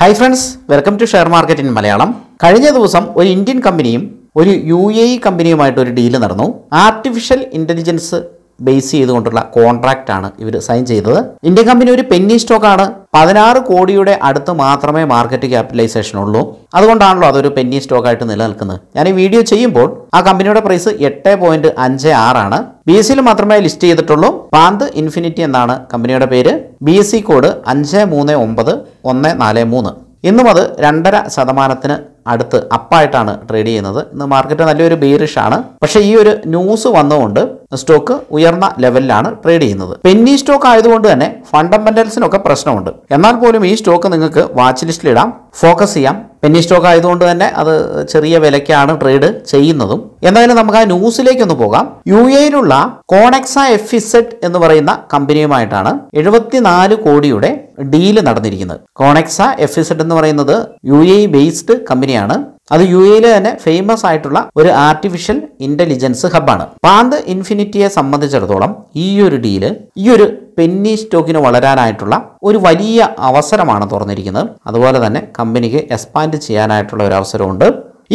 hi friends welcome to share market in Malayalam കഴിഞ്ഞ ദിവസം ഒരു ഇന്ത്യൻ കമ്പനിയും ഒരു യു എ ഇ e കമ്പനിയുമായിട്ട് ഒരു ഡീല് നടന്നു ആർട്ടിഫിഷ്യൽ ഇൻ്റലിജൻസ് ബേസ് ചെയ്തുകൊണ്ടുള്ള കോൺട്രാക്റ്റ് ആണ് ഇവർ സൈൻ ചെയ്തത് ഇന്ത്യൻ കമ്പനി ഒരു പെന്നി സ്റ്റോക്കാണ് പതിനാറ് കോടിയുടെ അടുത്ത് മാത്രമേ മാർക്കറ്റ് ക്യാപിറ്റലൈസേഷൻ ഉള്ളൂ അതുകൊണ്ടാണല്ലോ അതൊരു പെന്നി സ്റ്റോക്കായിട്ട് നിലനിൽക്കുന്നത് ഞാൻ ഈ വീഡിയോ ചെയ്യുമ്പോൾ ആ കമ്പനിയുടെ പ്രൈസ് എട്ട് പോയിന്റ് അഞ്ച് ആറാണ് ബി എസ് സിയിൽ e മാത്രമേ ലിസ്റ്റ് ചെയ്തിട്ടുള്ളൂ പാന്ത് ഇൻഫിനിറ്റി എന്നാണ് കമ്പനിയുടെ പേര് ബി എസ് സി കോഡ് അഞ്ച് മൂന്ന് ഒമ്പത് ഒന്ന് നാല് മൂന്ന് ഇന്നും അത് രണ്ടര ശതമാനത്തിന് അടുത്ത് അപ്പായിട്ടാണ് ട്രേഡ് ചെയ്യുന്നത് ഇന്ന് മാർക്കറ്റ് നല്ലൊരു ബീറിഷാണ് പക്ഷേ ഈ ഒരു ന്യൂസ് വന്നുകൊണ്ട് സ്റ്റോക്ക് ഉയർന്ന ലെവലിലാണ് ട്രേഡ് ചെയ്യുന്നത് പെന്നി സ്റ്റോക്ക് ആയതുകൊണ്ട് തന്നെ ഫണ്ടമെന്റൽസിനൊക്കെ പ്രശ്നമുണ്ട് എന്നാൽ പോലും ഈ സ്റ്റോക്ക് നിങ്ങൾക്ക് വാച്ച് ലിസ്റ്റിൽ ഇടാം ഫോക്കസ് ചെയ്യാം പെന്നി സ്റ്റോക്ക് ആയതുകൊണ്ട് തന്നെ അത് ചെറിയ വിലയ്ക്കാണ് ട്രേഡ് ചെയ്യുന്നതും എന്തായാലും നമുക്ക് ആ ന്യൂസിലേക്ക് ഒന്ന് പോകാം യു എയിലുള്ള കോണക്സ എഫ് ഇസെറ്റ് എന്ന് പറയുന്ന കമ്പനിയുമായിട്ടാണ് എഴുപത്തിനാല് കോടിയുടെ ഡീല് നടന്നിരിക്കുന്നത് കോണക്സ എഫ് ഇസെറ്റ് എന്ന് പറയുന്നത് യു എ ബേസ്ഡ് കമ്പനിയാണ് അത് യു എയിലെ തന്നെ ഫേമസ് ആയിട്ടുള്ള ഒരു ആർട്ടിഫിഷ്യൽ ഇന്റലിജൻസ് ഹബ്ബാണ് പാന്ത് ഇൻഫിനിറ്റിയെ സംബന്ധിച്ചിടത്തോളം ഈ ഒരു ഡീല് ഈ ഒരു പെന്നി സ്റ്റോക്കിന് വളരാനായിട്ടുള്ള ഒരു വലിയ അവസരമാണ് തുറന്നിരിക്കുന്നത് അതുപോലെ തന്നെ കമ്പനിക്ക് എക്സ്പാൻഡ് ചെയ്യാനായിട്ടുള്ള ഒരു അവസരമുണ്ട്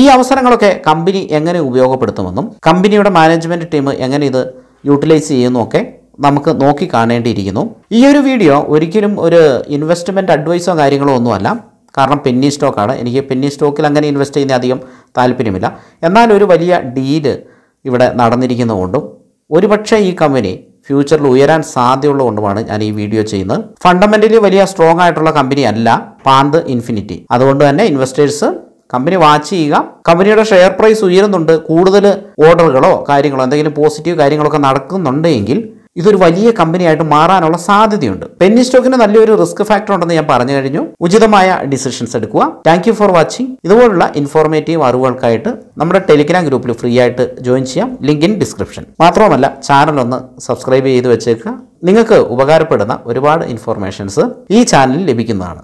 ഈ അവസരങ്ങളൊക്കെ കമ്പനി എങ്ങനെ ഉപയോഗപ്പെടുത്തുമെന്നും കമ്പനിയുടെ മാനേജ്മെന്റ് ടീം എങ്ങനെ ഇത് യൂട്ടിലൈസ് ചെയ്യുന്നൊക്കെ നമുക്ക് നോക്കി കാണേണ്ടിയിരിക്കുന്നു ഈ ഒരു വീഡിയോ ഒരിക്കലും ഒരു ഇൻവെസ്റ്റ്മെൻറ്റ് അഡ്വൈസോ കാര്യങ്ങളോ ഒന്നുമല്ല കാരണം പെന്നി സ്റ്റോക്കാണ് എനിക്ക് പെന്നി സ്റ്റോക്കിൽ അങ്ങനെ ഇൻവെസ്റ്റ് ചെയ്യുന്ന അധികം താല്പര്യമില്ല എന്നാൽ ഒരു വലിയ ഡീല് ഇവിടെ നടന്നിരിക്കുന്നതുകൊണ്ടും ഒരുപക്ഷെ ഈ കമ്പനി ഫ്യൂച്ചറിൽ ഉയരാൻ സാധ്യതയുള്ളതുകൊണ്ടുമാണ് ഞാൻ ഈ വീഡിയോ ചെയ്യുന്നത് ഫണ്ടമെൻ്റലി വലിയ സ്ട്രോങ് ആയിട്ടുള്ള കമ്പനി അല്ല പാന്ത് ഇൻഫിനിറ്റി അതുകൊണ്ട് തന്നെ ഇൻവെസ്റ്റേഴ്സ് കമ്പനി വാച്ച് ചെയ്യുക കമ്പനിയുടെ ഷെയർ പ്രൈസ് ഉയരുന്നുണ്ട് കൂടുതൽ ഓർഡറുകളോ കാര്യങ്ങളോ എന്തെങ്കിലും പോസിറ്റീവ് കാര്യങ്ങളൊക്കെ നടക്കുന്നുണ്ടെങ്കിൽ ഇതൊരു വലിയ കമ്പനിയായിട്ട് മാറാനുള്ള സാധ്യതയുണ്ട് പെന്നി സ്റ്റോക്കിന് നല്ലൊരു റിസ്ക് ഫാക്ടർ ഉണ്ടെന്ന് ഞാൻ പറഞ്ഞു കഴിഞ്ഞു ഉചിതമായ ഡിസിഷൻസ് എടുക്കുക താങ്ക് ഫോർ വാച്ചിങ് ഇതുപോലുള്ള ഇൻഫോർമേറ്റീവ് അറിവുകൾക്കായിട്ട് നമ്മുടെ ടെലിഗ്രാം ഗ്രൂപ്പിൽ ഫ്രീ ആയിട്ട് ജോയിൻ ചെയ്യാം ലിങ്ക് ഇൻ ഡിസ്ക്രിപ്ഷൻ മാത്രമല്ല ചാനൽ ഒന്ന് സബ്സ്ക്രൈബ് ചെയ്ത് വെച്ചേക്കുക നിങ്ങൾക്ക് ഉപകാരപ്പെടുന്ന ഒരുപാട് ഇൻഫോർമേഷൻസ് ഈ ചാനലിൽ ലഭിക്കുന്നതാണ്